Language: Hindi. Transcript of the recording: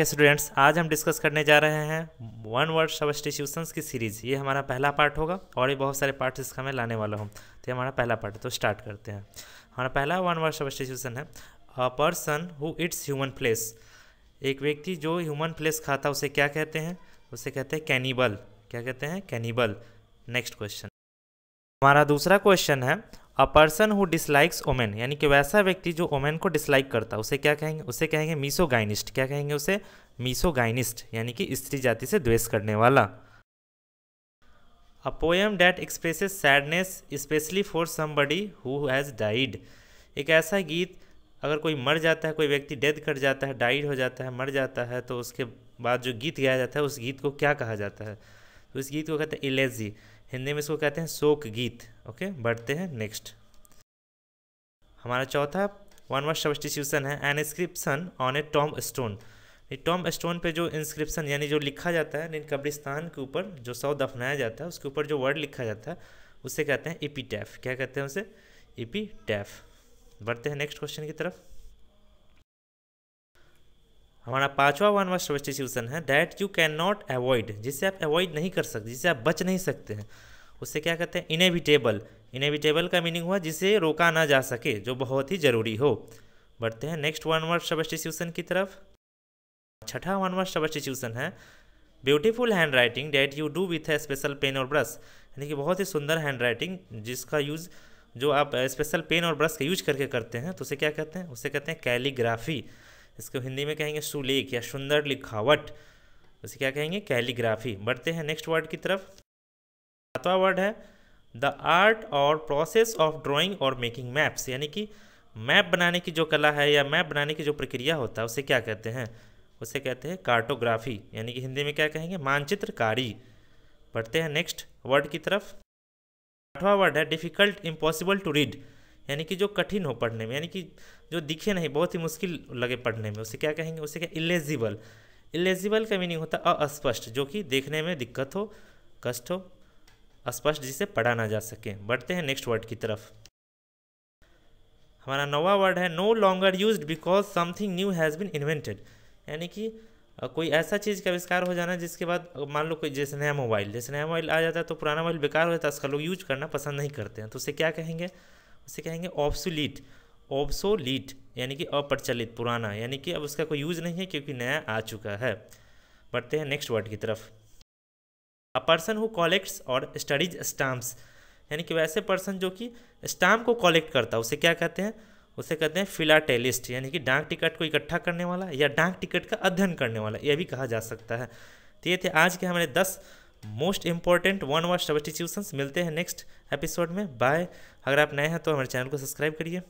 स्टूडेंट्स आज हम डिस्कस करने जा रहे हैं वन वर्ड सबस्टिट्यूशंस की सीरीज़ ये हमारा पहला पार्ट होगा और ये बहुत सारे पार्ट्स इसका मैं लाने वाला हूँ तो ये हमारा पहला पार्ट है तो स्टार्ट करते हैं हमारा पहला वन वर्ड सबस्टिट्यूशन है a person who it's human place एक व्यक्ति जो ह्यूमन प्लेस खाता उसे क्या कहते हैं उसे कहते हैं कैनिबल क्या कहते हैं कैनिबल नेक्स्ट क्वेश्चन हमारा दूसरा क्वेश्चन है a person who dislikes women यानी कि वैसा व्यक्ति जो ओमेन को डिसलाइक करता है उसे क्या कहेंगे उसे कहेंगे मीसोगाइनिस्ट क्या कहेंगे उसे मीसोगाइनिस्ट यानी कि स्त्री जाति से द्वेष करने वाला a poem that expresses sadness especially for somebody who has died एक ऐसा गीत अगर कोई मर जाता है कोई व्यक्ति डेथ कर जाता है डाइड हो जाता है मर जाता है तो उसके बाद जो गीत गाया जाता है उस गीत को क्या कहा जाता है तो इस गीत को कहते हैं इलेजी हिंदी में इसको कहते हैं शोक गीत ओके बढ़ते हैं नेक्स्ट हमारा चौथा वन वर्ष सब्सटीट्यूशन है an inscription on a tombstone tombstone पे जो इंस्क्रिप्शन यानी जो लिखा जाता है यानी कब्रिस्तान के ऊपर जो सौ दफनाया जाता है उसके ऊपर जो वर्ड लिखा जाता है उसे कहते हैं ईपी टैफ क्या कहते हैं उसे ईपी टैफ बढ़ते हैं नेक्स्ट क्वेश्चन की तरफ हमारा पांचवा वन वर्ड सब्सटीट्यूशन है that you can not avoid जिसे आप अवॉइड नहीं कर सकते जिसे आप बच नहीं सकते हैं उससे क्या कहते हैं इनेविटेबल इनेविटेबल का मीनिंग हुआ जिसे रोका ना जा सके जो बहुत ही ज़रूरी हो बढ़ते हैं नेक्स्ट वन वर्ड सब्सटीट्यूशन की तरफ छठा वन वर्ड सब्सटीट्यूशन है beautiful handwriting that you do with a special pen और ब्रश यानी कि बहुत ही सुंदर हैंड राइटिंग जिसका यूज़ जो आप स्पेशल पेन और ब्रश का यूज करके करते हैं तो उसे क्या कहते हैं उसे कहते हैं कैलीग्राफी इसको हिंदी में कहेंगे सुलेख या सुंदर लिखावट उसे क्या कहेंगे कैलीग्राफी बढ़ते हैं नेक्स्ट वर्ड की तरफ सातवां वर्ड है द आर्ट और प्रोसेस ऑफ ड्राइंग और मेकिंग मैप्स यानी कि मैप बनाने की जो कला है या मैप बनाने की जो प्रक्रिया होता है उसे क्या कहते हैं उसे कहते हैं कार्टोग्राफी यानी कि हिंदी में क्या कहेंगे मानचित्रकारी बढ़ते हैं नेक्स्ट वर्ड की तरफ आठवां वर्ड है डिफ़िकल्ट इम्पॉसिबल टू रीड यानी कि जो कठिन हो पढ़ने में यानी कि जो दिखे नहीं बहुत ही मुश्किल लगे पढ़ने में उसे क्या कहेंगे उसे क्या इलेजिबल इलेजिबल का मीनिंग होता है अस्पष्ट जो कि देखने में दिक्कत हो कष्ट हो अस्पष्ट जिसे पढ़ा ना जा सके बढ़ते हैं नेक्स्ट वर्ड की तरफ हमारा नवा वर्ड है no longer use because something new has been invented यानी कि कोई ऐसा चीज़ का आविष्कार हो जाना जिसके बाद मान लो कोई जैसे नया मोबाइल जैसे नया मोबाइल आ जाता है तो पुराना मोबाइल बेकार हो जाता है उसका लोग यूज करना पसंद नहीं करते हैं तो उसे क्या कहेंगे उसे कहेंगे ऑब्सो लीट यानी कि अप्रचलित पुराना यानी कि अब उसका कोई यूज़ नहीं है क्योंकि नया आ चुका है बढ़ते हैं नेक्स्ट वर्ड की तरफ अ पर्सन हु कॉलेक्ट्स और स्टडीज स्टाम्प्स यानी कि वैसे पर्सन जो कि स्टाम्प को कॉलेक्ट करता है उसे क्या कहते हैं उसे कहते हैं फिलाटेलिस्ट यानी कि डाक टिकट को इकट्ठा करने वाला या डाक टिकट का अध्ययन करने वाला यह भी कहा जा सकता है तो ये थे आज के हमारे दस most important one word substitutions मिलते हैं नेक्स्ट एपिसोड में बाय अगर आप नए हैं तो हमारे चैनल को सब्सक्राइब करिए